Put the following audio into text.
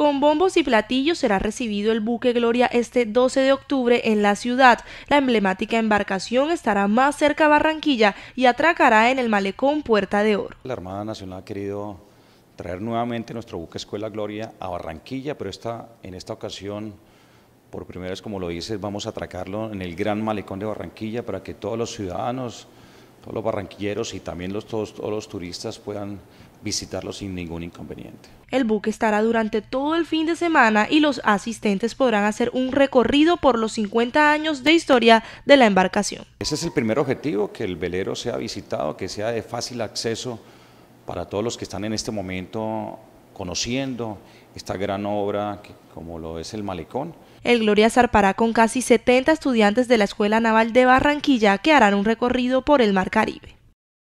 Con bombos y platillos será recibido el buque Gloria este 12 de octubre en la ciudad. La emblemática embarcación estará más cerca a Barranquilla y atracará en el malecón Puerta de Oro. La Armada Nacional ha querido traer nuevamente nuestro buque Escuela Gloria a Barranquilla, pero esta, en esta ocasión, por primera vez como lo dices, vamos a atracarlo en el Gran Malecón de Barranquilla para que todos los ciudadanos todos los barranquilleros y también los, todos, todos los turistas puedan visitarlo sin ningún inconveniente. El buque estará durante todo el fin de semana y los asistentes podrán hacer un recorrido por los 50 años de historia de la embarcación. Ese es el primer objetivo, que el velero sea visitado, que sea de fácil acceso para todos los que están en este momento conociendo esta gran obra como lo es el malecón. El Gloria zarpará con casi 70 estudiantes de la Escuela Naval de Barranquilla que harán un recorrido por el Mar Caribe.